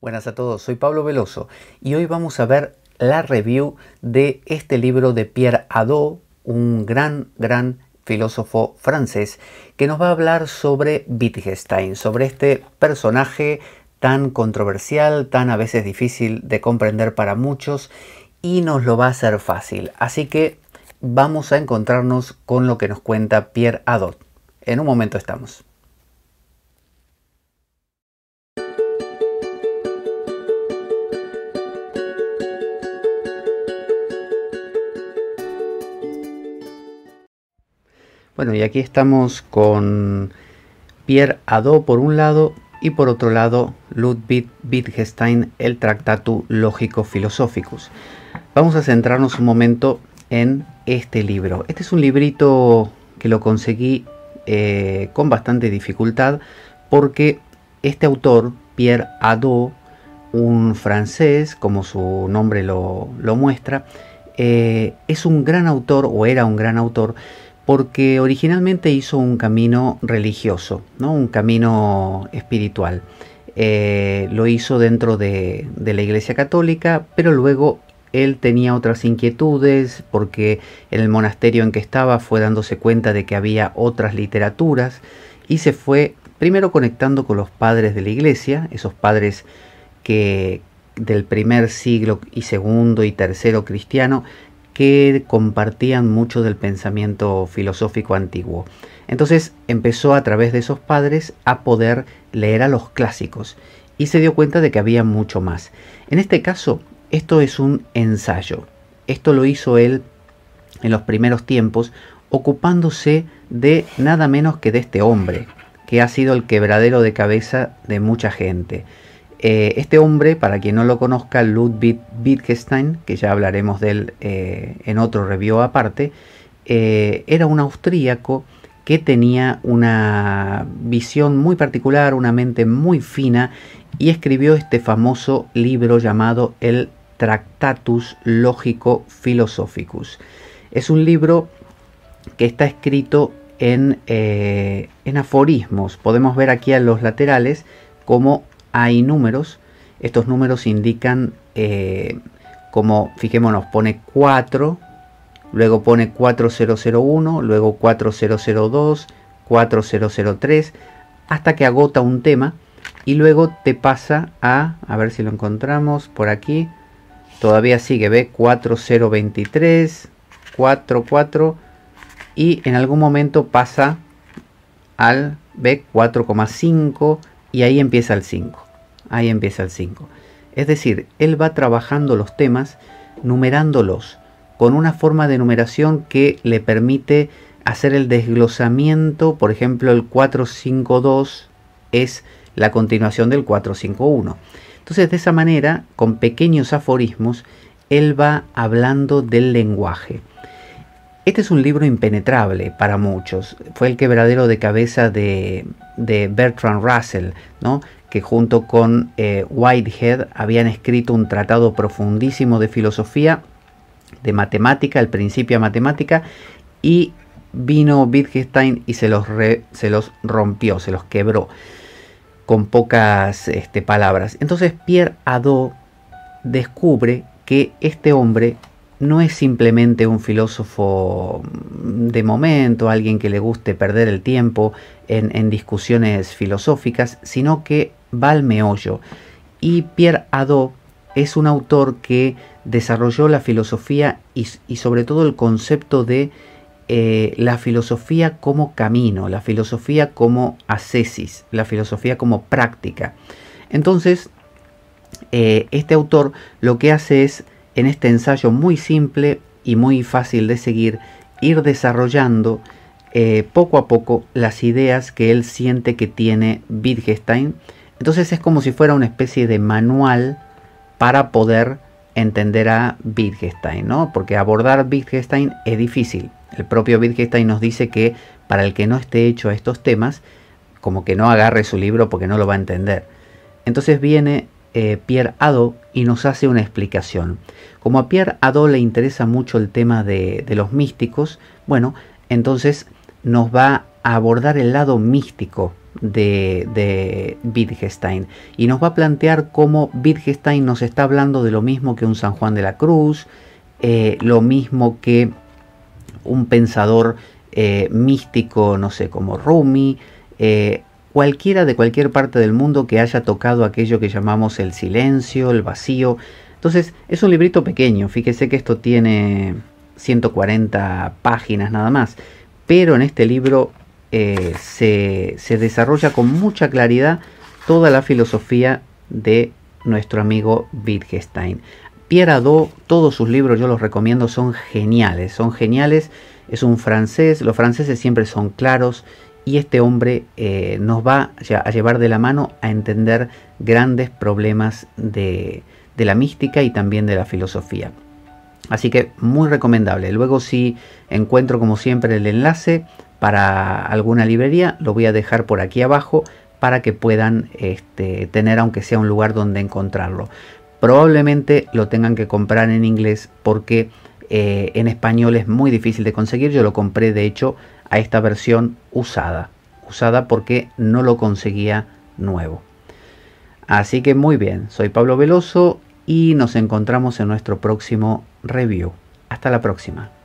Buenas a todos, soy Pablo Veloso y hoy vamos a ver la review de este libro de Pierre Adot, un gran, gran filósofo francés, que nos va a hablar sobre Wittgenstein, sobre este personaje tan controversial, tan a veces difícil de comprender para muchos y nos lo va a hacer fácil. Así que vamos a encontrarnos con lo que nos cuenta Pierre Adot. En un momento estamos. Bueno, y aquí estamos con Pierre Hadot por un lado y por otro lado Ludwig Wittgenstein, el Tractatus Lógico Philosophicus. Vamos a centrarnos un momento en este libro. Este es un librito que lo conseguí eh, con bastante dificultad porque este autor, Pierre Hadot, un francés, como su nombre lo, muestra, eh, es un gran autor o era un gran autor porque originalmente hizo un camino religioso, ¿no? un camino espiritual. Eh, lo hizo dentro de, la Iglesia Católica, pero luego él tenía otras inquietudes porque en el monasterio en que estaba fue dándose cuenta de que había otras literaturas y se fue primero conectando con los padres de la iglesia, esos padres que del primer siglo y segundo y tercero cristiano que compartían mucho del pensamiento filosófico antiguo. Entonces empezó a través de esos padres a poder leer a los clásicos y se dio cuenta de que había mucho más. En este caso, esto es un ensayo. Esto lo hizo él en los primeros tiempos ocupándose de nada menos que de este hombre, que ha sido el quebradero de cabeza de mucha gente. Eh, este hombre, para quien no lo conozca, Ludwig Wittgenstein, que ya hablaremos de él eh, en otro review aparte, eh, era un austríaco que tenía una visión muy particular, una mente muy fina, y escribió este famoso libro llamado El Tractatus Lógico Philosophicus. Es un libro que está escrito en, en aforismos. Podemos ver aquí a los laterales como hay números. Estos números indican eh, como, fijémonos, pone 4, luego pone 4001, luego 4002, 4003, hasta que agota un tema y luego te pasa a, a ver si lo encontramos por aquí, todavía sigue, ve, 4023, 44 y en algún momento pasa al B4,5 y ahí empieza el 5. Ahí empieza el 5. Es decir, él va trabajando los temas, numerándolos, con una forma de numeración que le permite hacer el desglosamiento. Por ejemplo, el 452 es la continuación del 451. Entonces, de esa manera, con pequeños aforismos, él va hablando del lenguaje. Este es un libro impenetrable para muchos. Fue el quebradero de cabeza de, Bertrand Russell, ¿no? que junto con eh, Whitehead habían escrito un tratado profundísimo de filosofía, de matemática, el principio a matemática, y vino Wittgenstein y se los, se los rompió, se los quebró con pocas este, palabras. Entonces Pierre Hadot descubre que este hombre no es simplemente un filósofo de momento, alguien que le guste perder el tiempo en, discusiones filosóficas, sino que Valmeollo Y Pierre Adot es un autor que desarrolló la filosofía y, sobre todo el concepto de eh, la filosofía como camino, la filosofía como ascesis, la filosofía como práctica. Entonces, eh, este autor lo que hace es, en este ensayo muy simple y muy fácil de seguir, ir desarrollando eh, poco a poco las ideas que él siente que tiene Wittgenstein entonces es como si fuera una especie de manual para poder entender a Wittgenstein, ¿no? Porque abordar Wittgenstein es difícil. El propio Wittgenstein nos dice que para el que no esté hecho a estos temas, como que no agarre su libro porque no lo va a entender. Entonces viene eh, Pierre Hadot y nos hace una explicación. Como a Pierre Hadot le interesa mucho el tema de los místicos, bueno, entonces nos va a abordar el lado místico de, Wittgenstein y nos va a plantear cómo Wittgenstein nos está hablando de lo mismo que un San Juan de la Cruz, eh, lo mismo que un pensador eh, místico, no sé, como Rumi, eh, cualquiera de cualquier parte del mundo que haya tocado aquello que llamamos el silencio, el vacío. Entonces es un librito pequeño, fíjese que esto tiene 140 páginas nada más, pero en este libro eh, se, desarrolla con mucha claridad toda la filosofía de nuestro amigo Wittgenstein. Pierre Hadot, todos sus libros yo los recomiendo, son geniales, son geniales. Es un francés, los franceses siempre son claros y este hombre eh, nos va a llevar de la mano a entender grandes problemas de, de la mística y también de la filosofía. Así que muy recomendable. Luego si encuentro como siempre el enlace, para alguna librería, lo voy a dejar por aquí abajo para que puedan este, tener aunque sea un lugar donde encontrarlo. Probablemente lo tengan que comprar en inglés porque eh, en español es muy difícil de conseguir. Yo lo compré de hecho a esta versión usada. Usada porque no lo conseguía nuevo. Así que muy bien, soy Pablo Veloso y nos encontramos en nuestro próximo review. Hasta la próxima.